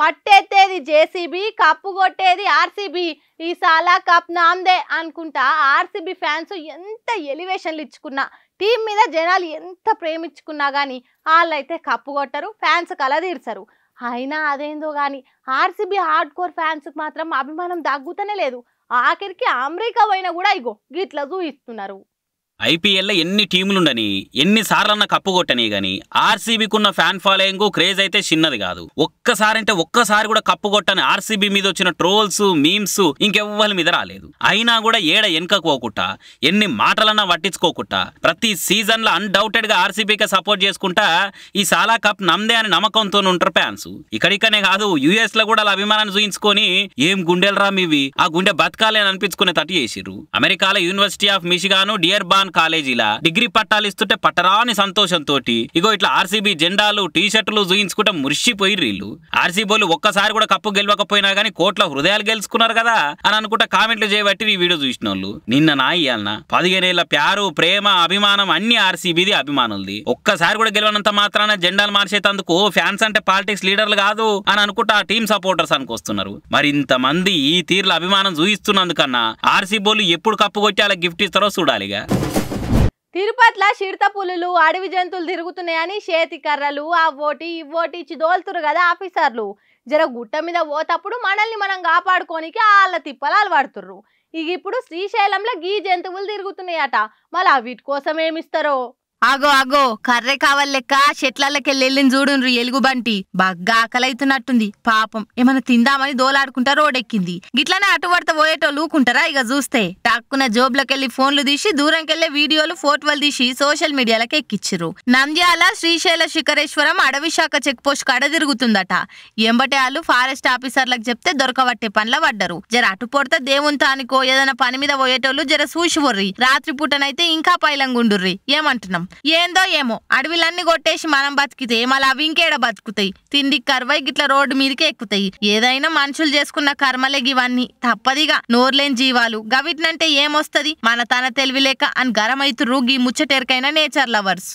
మట్టెత్తేది JCB cup కొట్టేది RCB ఈ సాలా కప్ నాందే అనుకుంటా ఆర్సీబీ ఫ్యాన్స్ ఎంత ఎలివేషన్లు ఇచ్చుకున్నా టీం మీద జనాలు ఎంత ప్రేమించుకున్నా కానీ వాళ్ళైతే కప్పు కొట్టరు ఫ్యాన్స్ కల తీర్చరు అయినా అదేందో కానీ ఆర్సీబీ హార్డ్ కోర్ ఫ్యాన్స్కి మాత్రం అభిమానం దగ్గుతనే లేదు ఆఖరికి అమెరికా పోయినా కూడా ఇగో గిట్ల చూపిస్తున్నారు ఐపీఎల్లో ఎన్ని టీములుండని ఎన్నిసార్లన్న కప్పు కొట్టని కానీ ఉన్న ఫ్యాన్ ఫాలోయింగ్ క్రేజ్ అయితే చిన్నది కాదు ఒక్కసారి అంటే ఒక్కసారి కూడా కప్పు కొట్టని ఆర్సీబీ మీద వచ్చిన ట్రోల్స్ మీమ్స్ ఇంకెవ్వరి మీద రాలేదు అయినా కూడా ఏడ ఎనకపోకుండా ఎన్ని మాటలన్నా పట్టించుకోకుండా ప్రతి సీజన్లో గా ఆర్సీబీకి సపోర్ట్ చేసుకుంటా ఈ సాలా కప్ నమ్దే అని నమ్మకంతో ఉంటారు ఫ్యాన్స్ ఇక్కడికనే కాదు లో కూడా అలా అభిమానాన్ని చూయించుకొని ఏం గుండెలు రా మీవి ఆ గుండె బతకాలి అని అనిపించుకునే తట్టు చేసిర్రు అమెరికాలో university of Michigan Dearborn Osman కాలేజీల డిగ్రీ పట్టాలు ఇస్తుంటే పట్టరాని సంతోషంతో ఇగో ఇట్లా ఆర్సీబీ జెండాలు టీ షర్టులు చూయించుకుంటే మురిసిపోయి రీళ్ళు ఆర్సీబోలు ఒక్కసారి కూడా కప్పు గెలవకపోయినా గానీ కోట్ల హృదయాలు గెలుచుకున్నారు కదా అని అనుకుంటా కామెంట్లు చేయబట్టి ఈ వీడియో చూసిన నిన్న నా పదిహేను పదిహేనేళ్ల ప్యారు ప్రేమ అభిమానం అన్ని ఆర్సీబీది అభిమానులది ఒక్కసారి కూడా గెలవనంత మాత్రాన జెండాలు మార్చేటందుకు ఫ్యాన్స్ అంటే పాలిటిక్స్ లీడర్లు కాదు అని అనుకుంటా ఆ టీమ్ సపోర్టర్స్ అనుకొస్తున్నారు మరి మంది ఈ తీరుల అభిమానం చూయిస్తున్నందుకన్నా ఆర్సీబోలు ఎప్పుడు కప్పు కొట్టి అలా గిఫ్ట్ ఇస్తారో చూడాలిగా తిరుపతిలో చిడత పులులు అడవి జంతువులు తిరుగుతున్నాయని చేతి కర్రలు ఆ ఓటి ఇవ్వోటి ఇచ్చి దోలుతురు కదా ఆఫీసర్లు జర గుట్ట మీద పోతప్పుడు మనల్ని మనం కాపాడుకోనికి వాళ్ళ తిప్పలాలు పడుతుర్రు ఇక ఇప్పుడు శ్రీశైలంలో గీ జంతువులు తిరుగుతున్నాయట మళ్ళీ వీటి కోసం ఏమిస్తారో ఆగో ఆగో కర్రె కావాలి లెక్క చెట్లకెళ్ళెళ్ళింది చూడుండ్రు ఎలుగుబంటి బాగా ఆకలైతున్నట్టుంది పాపం ఏమైనా తిందామని దోలాడుకుంటా రోడెక్కింది గిట్లనే అటువడత పోయేటోళ్ళు ఊకుంటారా ఇక చూస్తే టక్కున జోబులకెళ్లి ఫోన్లు తీసి దూరంకెళ్లే వీడియోలు ఫోటోలు తీసి సోషల్ మీడియాలకు ఎక్కిచ్చిరు నంద్యాల శ్రీశైల శిఖరేశ్వరం అడవి శాఖ చెక్ పోస్ట్ కడ తిరుగుతుందట ఎంబటే వాళ్ళు ఫారెస్ట్ ఆఫీసర్లకు చెప్తే దొరకబట్టే పనుల పడ్డరు జర అటు పొడితే దేవుని తానికో ఏదైనా పని మీద పోయేటోళ్ళు జర సూసి వర్రి రాత్రిపూటనైతే ఇంకా పైలంగుండుర్రి ఏమంటున్నాం ఏందో ఏమో అడవిలన్నీ కొట్టేసి మనం బతికితే మళ్ళీ అవి ఇంకేడ బతుకుతాయి తిండి కర్వై గిట్ల రోడ్డు మీదకే ఎక్కుతాయి ఏదైనా మనుషులు చేసుకున్న కర్మలే గివన్నీ తప్పదిగా నోర్లేని జీవాలు గవిటినంటే ఏమొస్తది మన తన తెలివి లేక అని గరమైతురు గీ ముచ్చటెరకైన నేచర్ లవర్స్